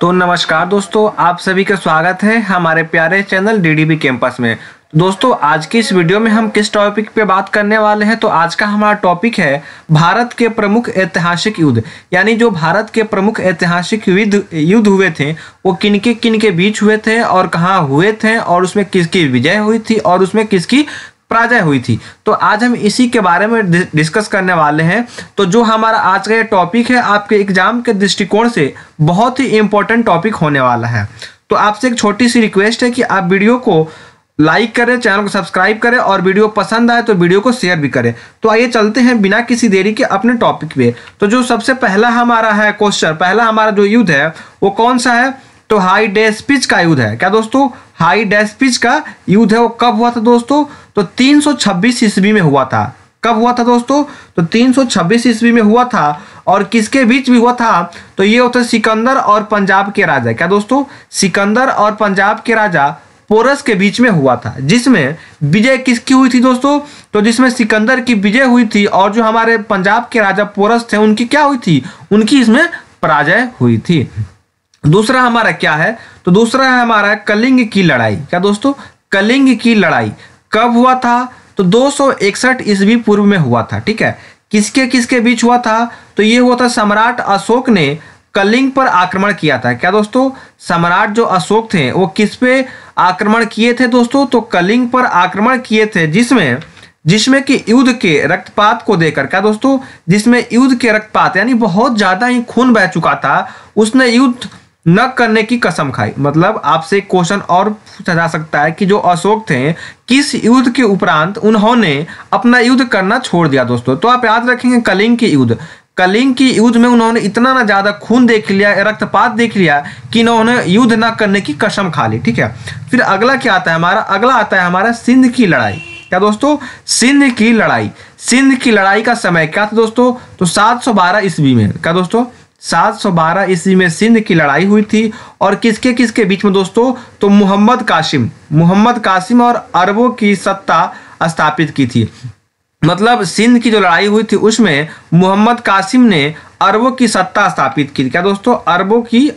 तो नमस्कार दोस्तों आप सभी का स्वागत है हमारे प्यारे चैनल डीडीबी कैंपस में दोस्तों आज की इस वीडियो में हम किस टॉपिक पे बात करने वाले हैं तो आज का हमारा टॉपिक है भारत के प्रमुख ऐतिहासिक युद्ध यानी जो भारत के प्रमुख ऐतिहासिक युद्ध युद्ध हुए थे वो किनके किनके बीच हुए थे और कहाँ हुए थे और उसमें किसकी विजय हुई थी और उसमें किसकी पराजय हुई थी तो आज हम इसी के बारे में डिस्कस करने वाले हैं तो जो हमारा आज का ये टॉपिक है आपके एग्जाम के दृष्टिकोण से बहुत ही इंपॉर्टेंट टॉपिक होने वाला है तो आपसे एक छोटी सी रिक्वेस्ट है कि आप वीडियो को लाइक करें चैनल को सब्सक्राइब करें और वीडियो पसंद आए तो वीडियो को शेयर भी करें तो आइए चलते हैं बिना किसी देरी के अपने टॉपिक पे तो जो सबसे पहला हमारा है क्वेश्चन पहला हमारा जो युद्ध है वो कौन सा है तो हाई डेस पिच का युद्ध है क्या दोस्तों हाई डेस पिच का युद्ध है वो कब हुआ था दोस्तों तो 326 ईस्वी में हुआ था कब हुआ था दोस्तों तो 326 ईस्वी में हुआ था और किसके बीच भी हुआ था तो ये होता है सिकंदर और पंजाब के राजा क्या दोस्तों सिकंदर और पंजाब के राजा पोरस के बीच में हुआ था जिसमें विजय किसकी हुई थी दोस्तों तो जिसमें सिकंदर की विजय हुई थी और जो हमारे पंजाब के राजा पोरस थे उनकी क्या हुई थी उनकी इसमें पराजय हुई थी दूसरा हमारा क्या है तो दूसरा है हमारा कलिंग की लड़ाई क्या दोस्तों कलिंग की लड़ाई कब हुआ था तो दो सौ इकसठ ईस्वी पूर्व में हुआ था ठीक है किसके किसके बीच हुआ था तो ये हुआ था सम्राट अशोक ने कलिंग पर आक्रमण किया था क्या दोस्तों सम्राट जो अशोक थे वो किस पे आक्रमण किए थे दोस्तों तो कलिंग पर आक्रमण किए थे जिसमें जिसमें कि युद्ध के रक्तपात को देकर क्या दोस्तों जिसमें युद्ध के रक्तपात यानी बहुत ज़्यादा ही खून बह चुका था उसने युद्ध न करने की कसम खाई मतलब आपसे क्वेश्चन और पूछा जा सकता है कि जो अशोक थे किस युद्ध के उपरांत उन्होंने अपना युद्ध करना छोड़ दिया दोस्तों तो आप याद रखेंगे कलिंग के युद्ध कलिंग की युद्ध में उन्होंने इतना ना ज़्यादा खून देख लिया रक्तपात देख लिया कि उन्होंने युद्ध ना करने की कसम खा ली ठीक है फिर अगला क्या आता है हमारा अगला आता है हमारा सिंध की लड़ाई क्या दोस्तों सिंध की लड़ाई सिंध की लड़ाई का समय क्या था दोस्तों तो 712 ईस्वी में क्या दोस्तों 712 ईस्वी में सिंध की लड़ाई हुई थी और किसके किसके बीच में दोस्तों तो मोहम्मद कासिम मोहम्मद कासिम और अरबों की सत्ता स्थापित की थी मतलब सिंध की जो लड़ाई हुई थी उसमें मोहम्मद कासिम ने अरबों की सत्ता स्थापित की क्या दोस्तों अरबों की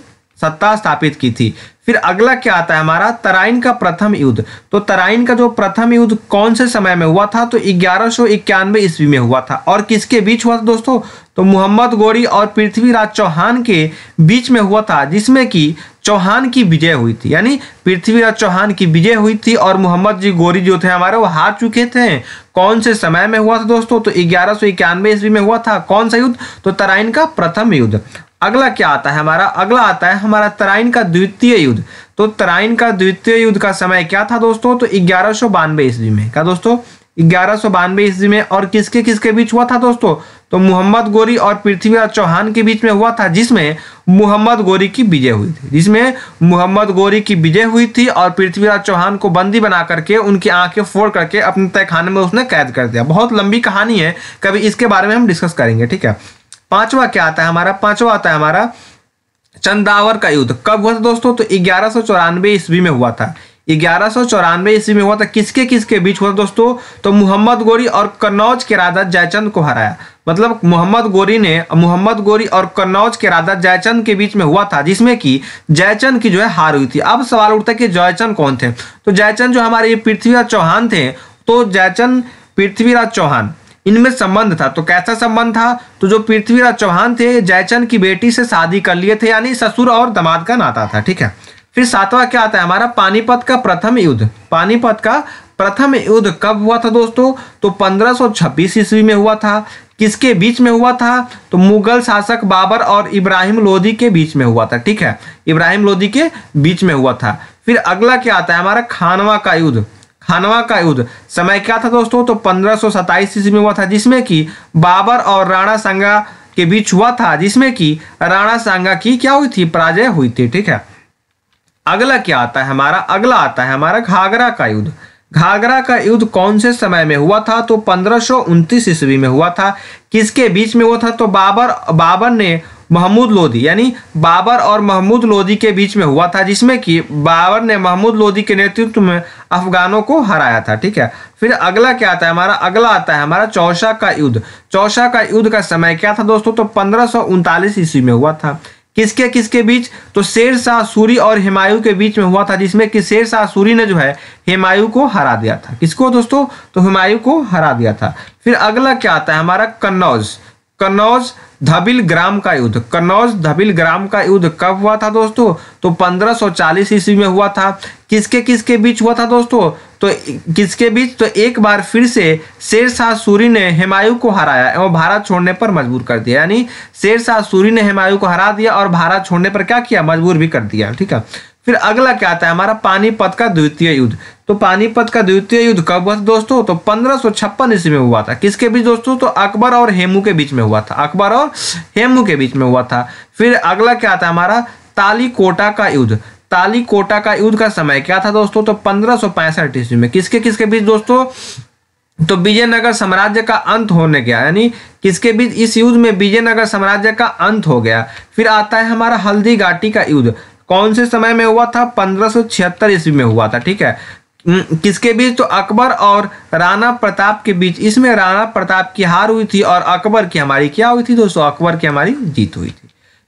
सत्ता स्थापित की थी फिर अगला क्या आता है हमारा तराइन का प्रथम युद्ध तो तराइन का जो प्रथम युद्ध कौन से समय में हुआ था तो ग्यारह सौ इक्यानवे ईस्वी में हुआ था और किसके बीच हुआ था दोस्तों तो मोहम्मद गोरी और पृथ्वीराज चौहान के बीच में हुआ था जिसमें कि चौहान की विजय हुई थी यानी पृथ्वीराज चौहान की विजय हुई थी और मोहम्मद जी गोरी जो थे हमारे वो हार चुके थे कौन से समय में हुआ था दोस्तों तो ग्यारह सौ इक्यानवे ईस्वी में हुआ था कौन सा युद्ध तो तराइन का प्रथम युद्ध अगला क्या आता है हमारा अगला आता है हमारा तराइन का द्वितीय युद्ध तो तराइन का द्वितीय युद्ध का समय क्या था दोस्तों तो ग्यारह सौ बानवे ईस्वी में क्या दोस्तों ग्यारह सौ बानवे ईस्वी में और किसके किसके बीच हुआ था दोस्तों तो मोहम्मद गोरी और पृथ्वीराज चौहान के बीच में हुआ था जिसमें मोहम्मद गोरी की विजय हुई थी जिसमें मोहम्मद गोरी की विजय हुई थी और पृथ्वीराज चौहान को बंदी बना करके उनकी आंखें फोड़ करके अपने तय खाने में उसने कैद कर दिया बहुत लंबी कहानी है कभी इसके बारे में हम डिस्कस करेंगे ठीक है पांचवा क्या आता है हमारा पांचवा आता है हमारा चंदावर का युद्ध कब हुआ था दोस्तों तो ग्यारह सौ चौरानवे ईस्वी में हुआ था ग्यारह सौ चौरानवे ईस्वी में हुआ था किसके किसके बीच हुआ दोस्तों तो मोहम्मद गोरी और कन्नौज के राजा जयचंद को हराया मतलब मोहम्मद गोरी ने मोहम्मद गोरी और कन्नौज के राजा जयचंद के बीच में हुआ था जिसमें कि जयचंद की जो है हार हुई थी अब सवाल उठता है कि जयचंद कौन थे तो जयचंद जो हमारे पृथ्वीराज चौहान थे तो जयचंद पृथ्वीराज चौहान इनमें संबंध था तो कैसा संबंध था तो जो पृथ्वीराज चौहान थे जयचंद की बेटी से शादी कर लिए थे यानी ससुर और दमाद का नाता था ठीक है फिर सातवां क्या आता है हमारा पानीपत का प्रथम युद्ध पानीपत का प्रथम युद्ध कब हुआ था दोस्तों तो 1526 ईस्वी में हुआ था किसके बीच में हुआ था तो मुगल शासक बाबर और इब्राहिम लोधी के बीच में हुआ था ठीक है इब्राहिम लोधी के बीच में हुआ था फिर अगला क्या आता है हमारा खानवा का युद्ध खानवा का युद्ध समय क्या था दोस्तों तो पंद्रह सौ ईस्वी में हुआ था जिसमें कि बाबर और राणा सांगा के बीच हुआ था जिसमें कि राणा सांगा की क्या हुई थी पराजय हुई थी ठीक है अगला क्या आता है हमारा अगला आता है हमारा घाघरा का युद्ध घाघरा का युद्ध कौन से समय में हुआ था तो पंद्रह ईस्वी में हुआ था किसके बीच में हुआ था तो बाबर बाबर ने महमूद लोधी यानी बाबर और महमूद लोधी के बीच में हुआ था जिसमें कि बाबर ने महमूद लोधी के नेतृत्व में अफगानों को हराया था ठीक है फिर अगला क्या आता है हमारा अगला आता है हमारा चौसा का युद्ध चौशा का युद्ध का समय क्या था दोस्तों तो पंद्रह ईस्वी में हुआ था किसके किसके बीच तो शेर शाह सूरी और हिमायू के बीच में हुआ था जिसमें कि शेर शाह सूरी ने जो है हिमायू को हरा दिया था किसको दोस्तों तो हिमायू को हरा दिया था फिर अगला क्या आता है हमारा कन्नौज कन्नौज धबिल ग्राम का युद्ध कन्नौज धबिल ग्राम का युद्ध कब हुआ था दोस्तों तो 1540 ईस्वी में हुआ था किसके किसके बीच हुआ था दोस्तों तो किसके बीच तो एक बार फिर से शेर शाह सूरी ने हिमायू को हराया एवं भारत छोड़ने पर मजबूर कर दिया यानी शेर शाह सूरी ने हिमायू को हरा दिया और भारत छोड़ने पर क्या किया मजबूर भी कर दिया ठीक है फिर अगला क्या आता है हमारा पानीपत का द्वितीय युद्ध तो पानीपत का द्वितीय युद्ध कब हुआ था दोस्तों तो पंद्रह सौ छप्पन ईस्वी में हुआ था किसके बीच दोस्तों तो अकबर और हेमू के बीच में हुआ था अकबर और हेमू के बीच में हुआ था फिर अगला क्या था हमारा तालीकोटा का युद्ध तालीकोटा का युद्ध का समय क्या था दोस्तों तो पंद्रह सौ पैंसठ ईस्वी में किसके किसके बीच दोस्तों तो विजयनगर साम्राज्य का अंत होने गया यानी किसके बीच इस युद्ध में विजयनगर साम्राज्य का अंत हो गया फिर आता है हमारा हल्दी घाटी का युद्ध कौन से समय में हुआ था पंद्रह ईस्वी में हुआ था ठीक है किसके बीच तो अकबर और राणा प्रताप के बीच इसमें राणा प्रताप की हार हुई थी और अकबर की हमारी क्या हुई थी दोस्तों अकबर की हमारी जीत हुई थी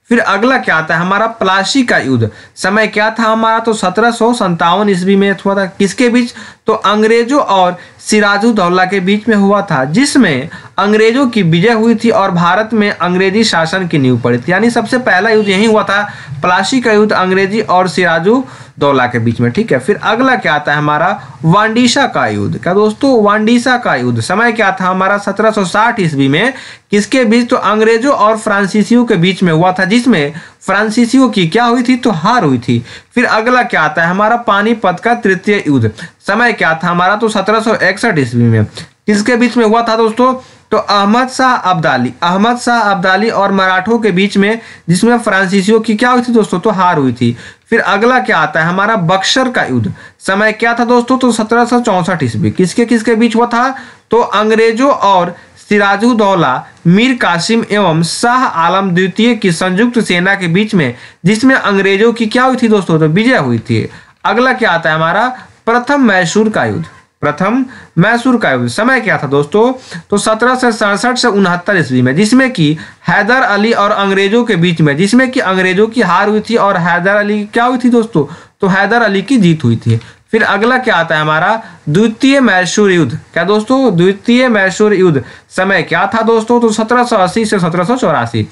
फिर अगला क्या आता है हमारा प्लासी का युद्ध समय क्या था हमारा तो सत्रह सौ सत्तावन ईस्वी में हुआ था किसके बीच तो अंग्रेजों और सिराजुद्दौला के बीच में हुआ था जिसमें अंग्रेजों की विजय हुई थी और भारत में अंग्रेजी शासन की नींव पड़ी थी यानी सबसे पहला युद्ध यही हुआ था प्लासी का युद्ध अंग्रेजी और सिराजू दौला के बीच में ठीक है फिर अगला क्या आता है हमारा वांडीसा का युद्ध क्या दोस्तों वांडीसा का युद्ध समय क्या था हमारा 1760 सौ ईस्वी में किसके बीच तो अंग्रेजों और फ्रांसीसियों के बीच में हुआ था जिसमें फ्रांसीसियों की क्या हुई थी तो हार हुई थी फिर अगला क्या आता है हमारा पानीपत का तृतीय युद्ध समय क्या था हमारा तो सत्रह ईस्वी में किसके बीच में हुआ था दोस्तों तो अहमद शाह अब्दाली अहमद शाह अब्दाली और मराठों के बीच में जिसमें फ्रांसीसियों की क्या हुई थी दोस्तों तो हार हुई थी फिर अगला क्या आता है हमारा बक्सर का युद्ध समय क्या था दोस्तों तो सत्रह सौ चौसठ ईस्वी किसके किसके बीच हुआ था तो अंग्रेजों और सिराजुद्दौला मीर कासिम एवं शाह आलम द्वितीय की संयुक्त सेना के बीच में जिसमें अंग्रेजों की क्या हुई थी दोस्तों तो विजय हुई थी अगला क्या आता है हमारा प्रथम मैसूर का युद्ध प्रथम मैसूर का युद्ध समय क्या था दोस्तों तो सत्रह से सड़सठ से उनहत्तर ईस्वी में जिसमें कि हैदर अली और अंग्रेजों के बीच में जिसमें कि अंग्रेजों की हार हुई थी और हैदर अली की क्या हुई थी दोस्तों तो हैदर अली की जीत हुई थी फिर अगला क्या आता है हमारा द्वितीय मैसूर युद्ध क्या दोस्तों द्वितीय मैसूर युद्ध समय क्या था दोस्तों तो सत्रह से सत्रह चौरासी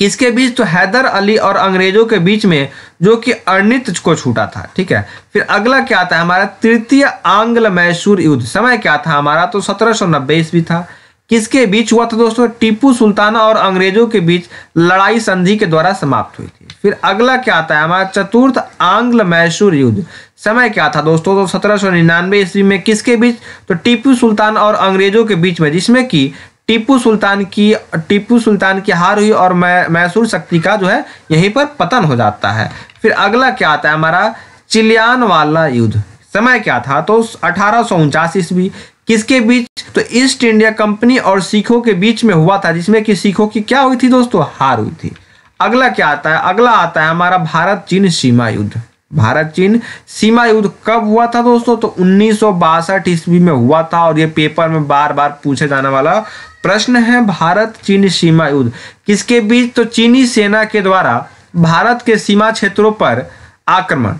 किसके बीच तो हैदर अली और अंग्रेजों के बीच में जो कि अर्णित को छूटा था ठीक है फिर अगला क्या था हमारा तृतीय आंग्ल मैसूर युद्ध समय क्या था हमारा तो सत्रह सौ नब्बे ईस्वी था किसके बीच हुआ था दोस्तों टीपू सुल्ताना और अंग्रेजों के बीच लड़ाई संधि के द्वारा समाप्त हुई थी फिर अगला क्या आता है हमारा चतुर्थ आंग्ल मैसूर युद्ध समय क्या था दोस्तों तो सत्रह सौ निन्यानवे ईस्वी में किसके बीच तो टीपू सुल्तान और अंग्रेजों के बीच में जिसमें कि टीपू सुल्तान की टीपू सुल्तान की हार हुई और मैसूर शक्ति का जो है यहीं पर पतन हो जाता है फिर अगला क्या आता है हमारा चिलियान वाला युद्ध समय क्या था तो अठारह सौ ईस्वी किसके बीच तो ईस्ट इंडिया कंपनी और सिखों के बीच में हुआ था जिसमें कि सिखों की क्या हुई थी दोस्तों हार हुई थी अगला क्या आता है अगला आता है हमारा भारत चीन सीमा युद्ध भारत चीन सीमा युद्ध कब हुआ था दोस्तों तो उन्नीस ईस्वी में हुआ था और ये पेपर में बार बार पूछे जाने वाला प्रश्न है भारत चीन सीमा युद्ध किसके बीच तो चीनी सेना के द्वारा भारत के सीमा क्षेत्रों पर आक्रमण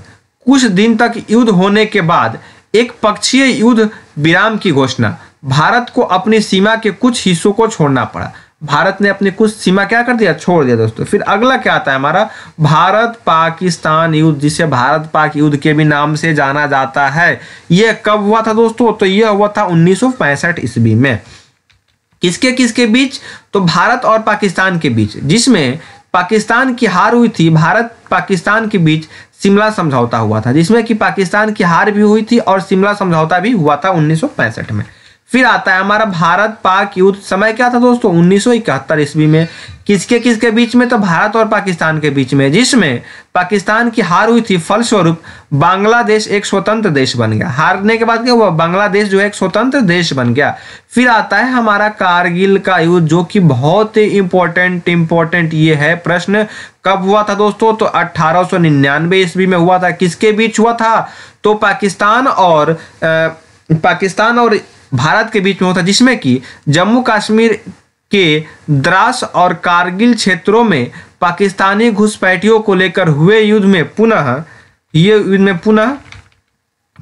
कुछ दिन तक युद्ध होने के बाद एक पक्षीय युद्ध विराम की घोषणा भारत को अपनी सीमा के कुछ हिस्सों को छोड़ना पड़ा भारत ने अपनी कुछ सीमा क्या कर दिया छोड़ दिया दोस्तों फिर अगला क्या आता है हमारा भारत पाकिस्तान युद्ध जिसे भारत पाक युद्ध के भी नाम से जाना जाता है यह कब हुआ था दोस्तों तो यह हुआ था उन्नीस ईस्वी में किसके किसके बीच तो भारत और पाकिस्तान के बीच जिसमें पाकिस्तान की हार हुई थी भारत पाकिस्तान के बीच शिमला समझौता हुआ था जिसमें कि पाकिस्तान की हार भी हुई थी और शिमला समझौता भी हुआ था उन्नीस में फिर आता है हमारा भारत पाक युद्ध समय क्या था दोस्तों उन्नीस सौ इकहत्तर ईस्वी में किसके किसके बीच में तो भारत और पाकिस्तान के बीच में जिसमें पाकिस्तान की हार हुई थी फलस्वरूप बांग्लादेश एक स्वतंत्र देश बन गया हारने के बाद क्या बांग्लादेश जो है एक स्वतंत्र देश बन गया फिर आता है हमारा कारगिल का युद्ध जो कि बहुत ही इंपॉर्टेंट इंपॉर्टेंट ये है प्रश्न कब हुआ था दोस्तों तो अट्ठारह ईस्वी में हुआ था किसके बीच हुआ था तो पाकिस्तान और आ, पाकिस्तान और भारत के बीच में होता जिसमें कि जम्मू कश्मीर के द्रास और कारगिल क्षेत्रों में पाकिस्तानी घुसपैठियों को लेकर हुए युद्ध में पुनः ये युद्ध में पुनः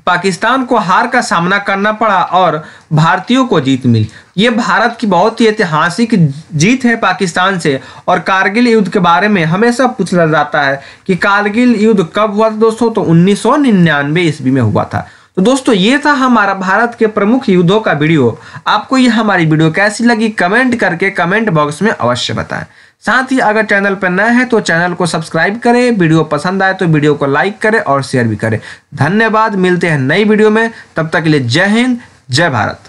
पाकिस्तान को हार का सामना करना पड़ा और भारतीयों को जीत मिली ये भारत की बहुत ही ऐतिहासिक जीत है पाकिस्तान से और कारगिल युद्ध के बारे में हमेशा पूछा जाता है कि कारगिल युद्ध कब हुआ था दोस्तों तो 1999 ईस्वी में हुआ था तो दोस्तों ये था हमारा भारत के प्रमुख युद्धों का वीडियो आपको ये हमारी वीडियो कैसी लगी कमेंट करके कमेंट बॉक्स में अवश्य बताएं साथ ही अगर चैनल पर नए हैं तो चैनल को सब्सक्राइब करें वीडियो पसंद आए तो वीडियो को लाइक करें और शेयर भी करें धन्यवाद मिलते हैं नई वीडियो में तब तक के लिए जय हिंद जय भारत